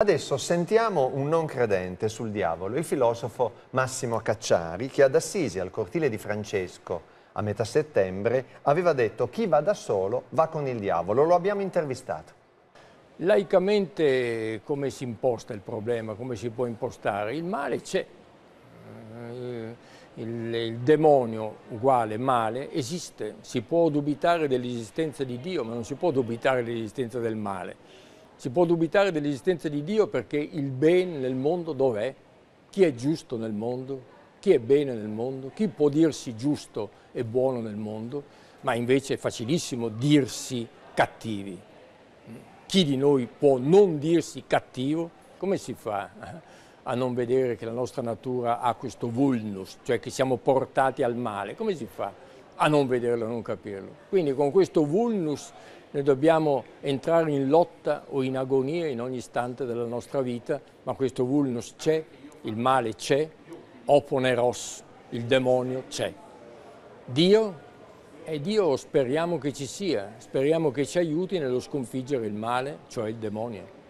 Adesso sentiamo un non credente sul diavolo, il filosofo Massimo Cacciari, che ad Assisi, al cortile di Francesco, a metà settembre, aveva detto chi va da solo va con il diavolo. Lo abbiamo intervistato. Laicamente come si imposta il problema, come si può impostare? Il male c'è, eh, il, il demonio uguale male esiste, si può dubitare dell'esistenza di Dio, ma non si può dubitare dell'esistenza del male. Si può dubitare dell'esistenza di Dio perché il bene nel mondo dov'è? Chi è giusto nel mondo? Chi è bene nel mondo? Chi può dirsi giusto e buono nel mondo? Ma invece è facilissimo dirsi cattivi. Chi di noi può non dirsi cattivo? Come si fa eh, a non vedere che la nostra natura ha questo vulnus, cioè che siamo portati al male? Come si fa? a non vederlo, a non capirlo. Quindi con questo vulnus noi dobbiamo entrare in lotta o in agonia in ogni istante della nostra vita, ma questo vulnus c'è, il male c'è, oponeros, il demonio c'è. Dio e Dio speriamo che ci sia, speriamo che ci aiuti nello sconfiggere il male, cioè il demonio.